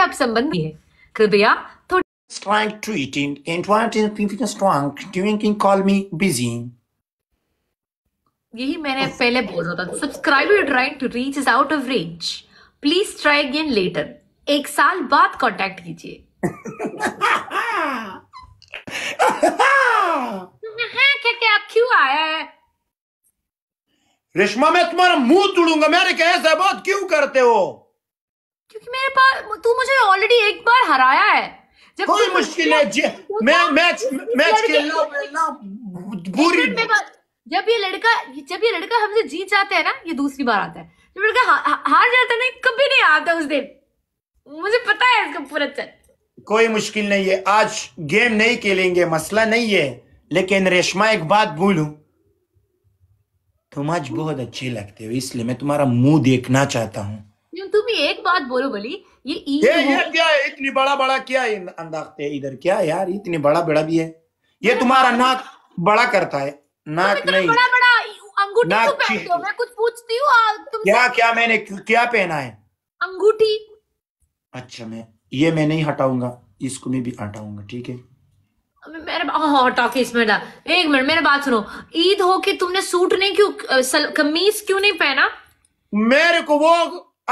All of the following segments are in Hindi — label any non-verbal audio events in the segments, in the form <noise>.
स्टेप संबंधी है कृपया Strong tweeting and what is previous drunk drinking call me busy यही मैंने पहले बोल रहा था Subscriber trying to reach is out of range Please try again later. एक साल बाद कांटेक्ट कीजिए हाँ क्या क्या आप क्यों आया है रिश्मा मैं तुम्हारा मुंह तोड़ूंगा मेरे कैसे बात क्यों करते हो क्योंकि मेरे पास तू मुझे ऑलरेडी एक बार हराया है जब कोई मुश्किल है जी, मैं मैच मैच खेलना बुरी जब ये लड़का जब ये लड़का हमसे जीत जाता है ना ये दूसरी बार आता है जब लड़का हा, हार जाता है ना कभी नहीं आता उस दिन मुझे पता है इसका पूरा चल कोई मुश्किल नहीं है आज गेम नहीं खेलेंगे मसला नहीं है लेकिन रेशमा एक बात बोलूं तुम आज बहुत अच्छी लगते हो इसलिए मैं तुम्हारा मुंह देखना चाहता हूँ तुम एक बात बोलो बोली ये ये, ये क्या है इतनी बड़ा बड़ा क्या अंदाखते है इधर क्या यार इतनी बड़ा बड़ा भी है ये तुम्हारा नाक बड़ा करता है नाक नहीं बड़ा बड़ा अंगूठी क्यों पहनते हो मैं कुछ पूछती हूँ क्या क्या मैंने क्या पहना है अंगूठी अच्छा मैं ये मैं नहीं हटाऊंगा इसको मैं भी हटाऊंगा ठीक है मेरे हाँ, हाँ, इसमें डाल एक मिनट मेरे बात सुनो ईद हो के तुमने सूट नहीं क्यों कमीज क्यों नहीं पहना मेरे को वो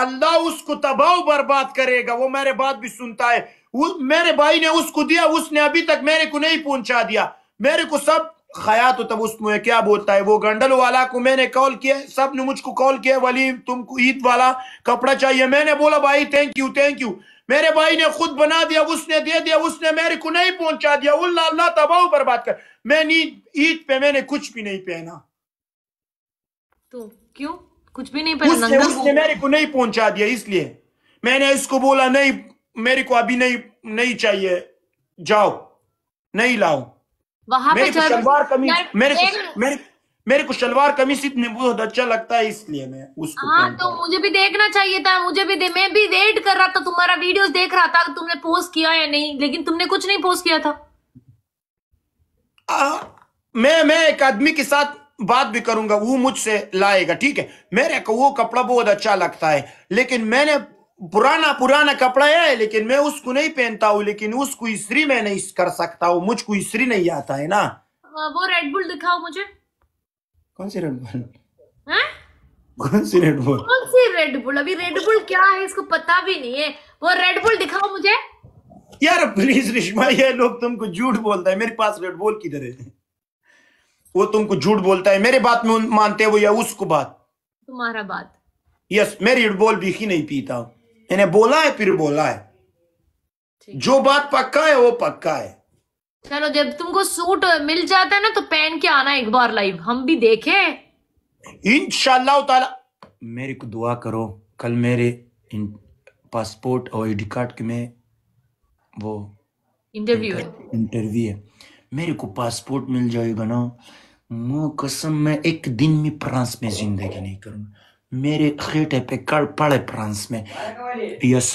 अल्लाह उसको तबाह बर्बाद करेगा वो मेरे बात भी सुनता है मेरे भाई ने उसको दिया उसने अभी तक मेरे को नहीं पहुंचा दिया मेरे को सब खया तो तब उसमें क्या बोलता है वो गंडल वाला को मैंने कॉल किया सब ने मुझको कॉल किया वली तुमको ईद वाला कपड़ा चाहिए मैंने बोला भाई थैंक यू थैंक यू मेरे भाई ने खुद बना दिया उसने दे दिया उसने मेरे को नहीं पहुंचा दिया अल्लाह अल्लाह तबाह बात कर मैंने ईद पे मैंने कुछ भी नहीं पहना तो क्यों कुछ भी नहीं पहना उसने, नंगा उसने मेरे को नहीं पहुंचा दिया इसलिए मैंने इसको बोला नहीं मेरे को अभी नहीं नहीं चाहिए जाओ नहीं लाओ मेरे को शलवार कमीज मेरे को मेरे को शलवार कमीज बहुत अच्छा लगता है इसलिए मैं उसको हाँ तो मुझे भी देखना चाहिए था मुझे भी मैं भी वेट कर रहा था तुम्हारा वीडियो देख रहा था तुमने पोस्ट किया या नहीं लेकिन तुमने कुछ नहीं पोस्ट किया था आ, मैं मैं एक आदमी के साथ बात भी करूंगा वो मुझसे लाएगा ठीक है मेरे को वो कपड़ा बहुत अच्छा लगता है लेकिन मैंने पुराना पुराना कपड़ा है लेकिन मैं उसको नहीं पहनता हूँ लेकिन उसको इसी मैं नहीं कर सकता हूँ मुझको इसी नहीं आता है ना हाँ, वो रेड बुल दिखाओ मुझे कौन सी रेड बुल हाँ? कौन सी रेड बुल कौन सी रेड बुल अभी रेड बुल क्या है इसको पता भी नहीं है वो रेड बुल दिखाओ मुझे यार प्लीज रिश्मा ये लोग तुमको झूठ बोलता है मेरे पास रेड बुल किधर है वो तुमको झूठ बोलता है मेरे बात में मानते हैं वो या उसको बात तुम्हारा बात यस मैं मेरी बोल भी ही नहीं पीता हूं मैंने बोला है फिर बोला है जो बात पक्का है वो पक्का है चलो जब तुमको सूट मिल जाता है ना तो पहन के आना एक बार लाइव हम भी देखे इनशाला मेरे को दुआ करो कल मेरे पासपोर्ट और आईडी कार्ड के में वो इंटरव्यू इंटरव्यू है मेरे को पासपोर्ट मिल जाएगा ना मुंह कसम मैं एक दिन में फ्रांस में जिंदगी नहीं करूंगा मेरे खेटे पे कल पड़े फ्रांस में यस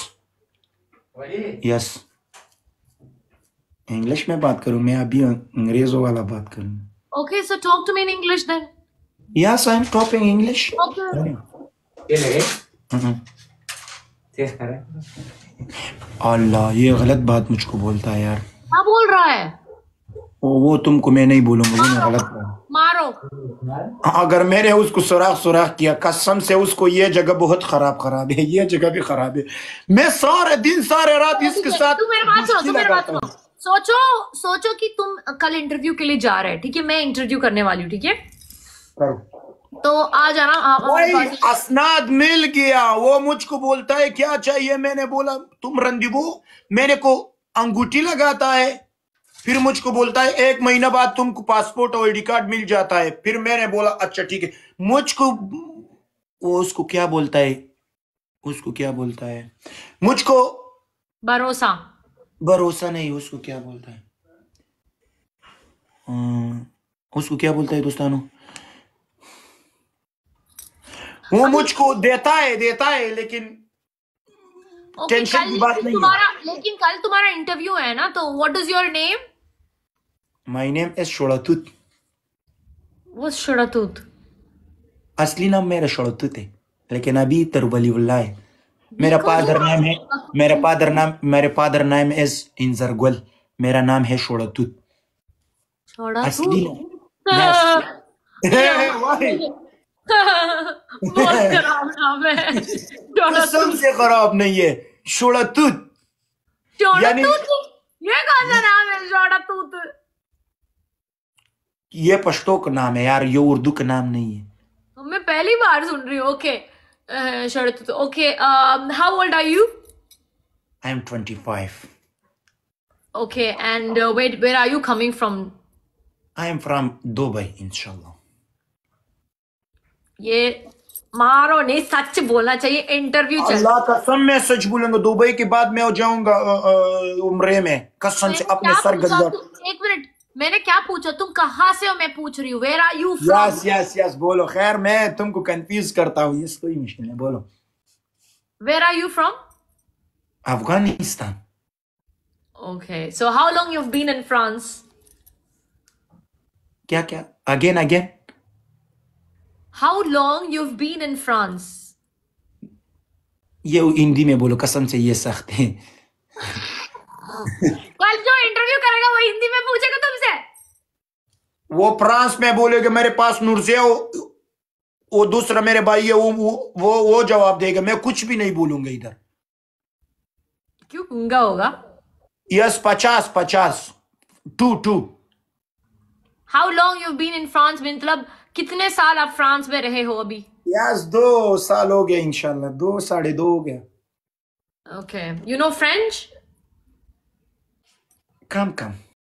यस इंग्लिश में बात करूं मैं अभी अंग्रेजों वाला बात करूं okay so talk to me in English then yes I am talking English ये लगे mm-hmm. अल्लाह ये गलत बात मुझको बोलता है यार क्या बोल रहा है वो तुमको मैं नहीं बोलूंगा वो गलत मारो अगर मैंने उसको सुराख सुराख किया कसम से उसको ये जगह बहुत खराब खराब है ये जगह भी खराब है मैं सारे दिन सारे रात इसके साथ सोचो सोचो कि तुम कल इंटरव्यू के लिए जा रहे हैं ठीक है मैं इंटरव्यू करने वाली हूँ ठीक है तो आ जाना असनाद मिल गया वो मुझको बोलता है क्या चाहिए मैंने बोला तुम रंदीबू मेरे को अंगूठी लगाता है फिर मुझको बोलता है एक महीना बाद तुमको पासपोर्ट और आई कार्ड मिल जाता है फिर मैंने बोला अच्छा ठीक है मुझको वो उसको क्या बोलता है उसको क्या बोलता है मुझको भरोसा भरोसा नहीं उसको क्या बोलता है हम्म, उसको क्या बोलता है दोस्तानो वो मुझको देता है देता है लेकिन टेंशन की बात नहीं तुम्हारा लेकिन कल तुम्हारा इंटरव्यू है ना तो what is your name My name is Sholatut. What's Shoratut? असली नाम मेरा शोड़तुत है लेकिन अभी तरवलीवल्ला है मेरा फादर नाम है मेरा फादर नाम मेरे फादर नाम इज इंजरगुल मेरा नाम है शोड़तुत असली <laughs> <laughs> <laughs> सबसे खराब नहीं है शोड़तुत यानी ये कौन सा नाम है शोड़तुत ये पश्तो का नाम है यार ये उर्दू का नाम नहीं है तो मैं पहली बार सुन रही हूँ ओके शरत तो okay how old are you I am 25 okay and wait where are you coming from I am from Dubai इंशाल्लाह ये मारो नहीं सच बोलना चाहिए इंटरव्यू चल अल्लाह कसम मैं सच बोलूंगा दुबई के बाद मैं हो जाऊंगा उम्रे में कसम से अपने सर गद्दा एक मिनट मैंने क्या पूछा तुम कहां से हो मैं पूछ रही हूँ where are you yes yes yes बोलो खैर मैं तुमको कंफ्यूज करता हूँ यस कोई मुश्किल नहीं बोलो where are you from Afghanistan okay so how long you been in France क्या क्या again again how long you been in France ये हिंदी में बोलो कसम से ये सख्त है कल जो इंटर करेगा वो हिंदी में पूछेगा तुमसे वो फ्रांस में बोलेगा मेरे पास नुरसिया वो दूसरा मेरे भाई है वो वो वो जवाब देगा मैं कुछ भी नहीं बोलूंगा इधर क्यों गंगा होगा यस पचास पचास two two how long you been in France मतलब कितने साल आप फ्रांस में रहे हो अभी यस दो साल हो गए इंशाल्लाह दो साढ़े दो हो गया ओके यू नो फ्रेंच тканка